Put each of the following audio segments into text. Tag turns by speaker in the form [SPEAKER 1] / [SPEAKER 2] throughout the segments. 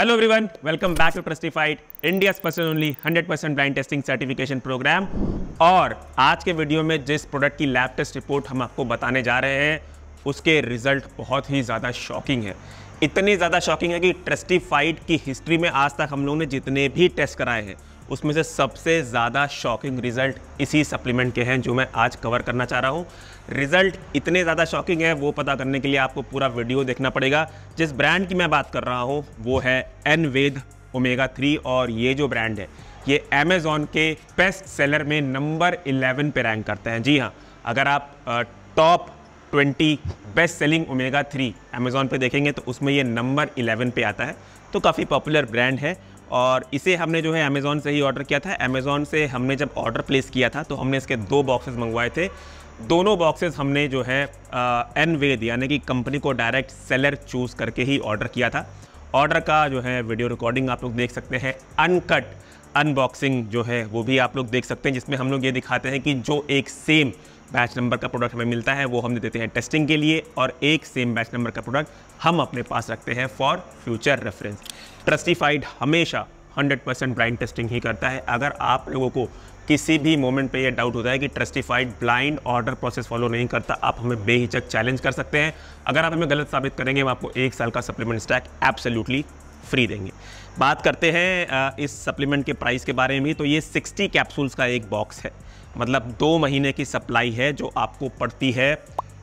[SPEAKER 1] hello everyone welcome back to trustified India special only 100% percent blind testing certification program और आज के video में जिस प्रोडक्ट की लैब टेस्ट रिपोर्ट हम आपको बताने जा रहे हैं उसके रिजल्ट बहुत ही ज़्यादा शॉकिंग है इतनी ज़्यादा शॉकिंग है कि ट्रस्टिफाइड की हिस्ट्री में आज तक हम लोगों ने जितने भी टेस्ट कराए हैं उसमें से सबसे ज़्यादा शॉकिंग रिज़ल्ट इसी सप्लीमेंट के हैं जो मैं आज कवर करना चाह रहा हूँ रिज़ल्ट इतने ज़्यादा शॉकिंग है वो पता करने के लिए आपको पूरा वीडियो देखना पड़ेगा जिस ब्रांड की मैं बात कर रहा हूँ वो है एन वेद ओमेगा थ्री और ये जो ब्रांड है ये अमेजोन के बेस्ट सेलर में नंबर इलेवन पर रैंक करते हैं जी हाँ अगर आप top twenty best selling omega three Amazon पे देखेंगे तो उसमें ये नंबर इलेवन पे आता है तो काफ़ी पॉपुलर ब्रांड है और इसे हमने जो है अमेज़ोन से ही ऑर्डर किया था अमेज़ोन से हमने जब ऑर्डर प्लेस किया था तो हमने इसके दो बॉक्सेस मंगवाए थे दोनों बॉक्सेस हमने जो है एन वेद यानी कि कंपनी को डायरेक्ट सेलर चूज़ करके ही ऑर्डर किया था ऑर्डर का जो है वीडियो रिकॉर्डिंग आप लोग देख सकते हैं अनकट अनबॉक्सिंग जो है वो भी आप लोग देख सकते हैं जिसमें हम लोग ये दिखाते हैं कि जो एक सेम बैच नंबर का प्रोडक्ट हमें मिलता है वो हम देते हैं टेस्टिंग के लिए और एक सेम बैच नंबर का प्रोडक्ट हम अपने पास रखते हैं फॉर फ्यूचर रेफरेंस ट्रस्टिफाइड हमेशा 100 परसेंट ब्लाइंड टेस्टिंग ही करता है अगर आप लोगों को किसी भी मोमेंट पे ये डाउट होता है कि trustified blind order process follow नहीं करता आप हमें बेहिचक चैलेंज कर सकते हैं अगर आप हमें गलत साबित करेंगे हम आपको एक साल का सप्लीमेंट स्टैक एब्सोल्यूटली फ्री देंगे बात करते हैं इस सप्लीमेंट के प्राइस के बारे में भी तो ये 60 कैप्सूल्स का एक बॉक्स है मतलब दो महीने की सप्लाई है जो आपको पड़ती है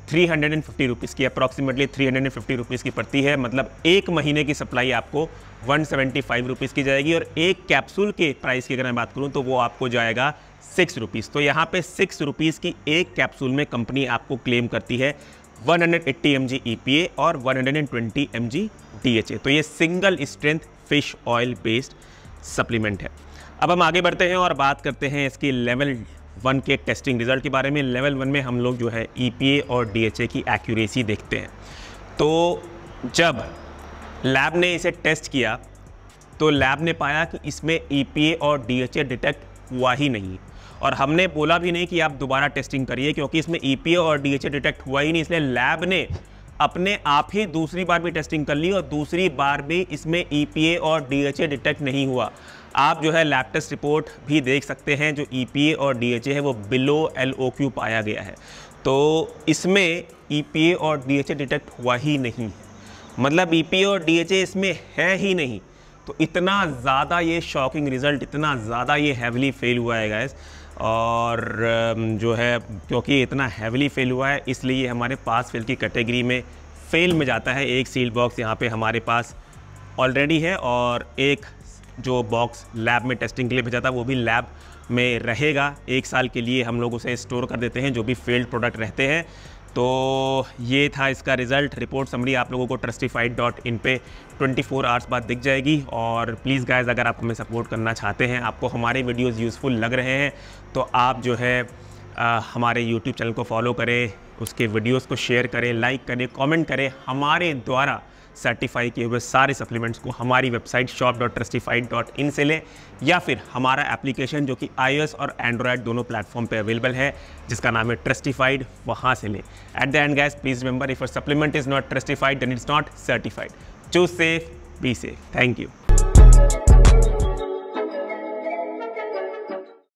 [SPEAKER 1] three hundred and fifty rupees की approximately three hundred and fifty rupees की पड़ती है मतलब एक महीने की सप्लाई आपको वन सेवेंटी फाइव रुपीज़ की जाएगी और एक कैप्सूल के प्राइस की अगर मैं बात करूँ तो वो आपको जाएगा सिक्स रुपीज़ तो यहाँ पे सिक्स रुपीज़ की एक कैप्सूल में कंपनी आपको क्लेम करती है 180 हंड्रेड एट्टी और 120 हंड्रेड डीएचए तो ये single strength fish oil based supplement है अब हम आगे बढ़ते हैं और बात करते हैं इसकी लेवल वन के टेस्टिंग रिजल्ट के बारे में लेवल वन में हम लोग जो है ई e और डी की एक्यूरेसी देखते हैं तो जब लैब ने इसे टेस्ट किया तो लैब ने पाया कि इसमें ई e और डी डिटेक्ट हुआ ही नहीं और हमने बोला भी नहीं कि आप दोबारा टेस्टिंग करिए क्योंकि इसमें ई e और डी डिटेक्ट हुआ ही नहीं इसलिए लैब ने अपने आप ही दूसरी बार भी टेस्टिंग कर ली और दूसरी बार भी इसमें ई e और डी डिटेक्ट नहीं हुआ आप जो है लैब टेस्ट रिपोर्ट भी देख सकते हैं जो ई e और डी है वो बिलो एल पाया गया है तो इसमें ई e और डी डिटेक्ट हुआ ही नहीं मतलब ई और डी इसमें है ही नहीं तो इतना ज़्यादा ये शॉकिंग रिज़ल्ट इतना ज़्यादा ये हैवली फेल हुआ है गैस और जो है क्योंकि इतना हैवली फेल हुआ है इसलिए हमारे पास फेल की कैटेगरी में फेल में जाता है एक सील बॉक्स यहाँ पे हमारे पास ऑलरेडी है और एक जो बॉक्स लैब में टेस्टिंग के लिए भेजा था वो भी लैब में रहेगा एक साल के लिए हम लोग उसे स्टोर कर देते हैं जो भी फेल्ड प्रोडक्ट रहते हैं तो ये था इसका रिज़ल्ट रिपोर्ट समरी आप लोगों को ट्रस्टिफाइड डॉट इन पर ट्वेंटी फोर आवर्स बाद दिख जाएगी और प्लीज़ गाइज अगर आप हमें सपोर्ट करना चाहते हैं आपको हमारे वीडियोज़ यूज़फुल लग रहे हैं तो आप जो है आ, हमारे यूट्यूब चैनल को फॉलो करें उसके वीडियोस को शेयर करें लाइक करें कमेंट करें हमारे द्वारा सर्टिफाई किए हुए सारे सप्लीमेंट्स को हमारी website shop dot trustified dot in से लें या फिर हमारा एप्लीकेशन जो कि आई और एंड्रॉयड दोनों प्लेटफॉर्म पर अवेलेबल है जिसका नाम है ट्रस्टिफाइड वहाँ से लें at the end guess please remember if our supplement is not trustified then it's not certified choose safe be safe thank you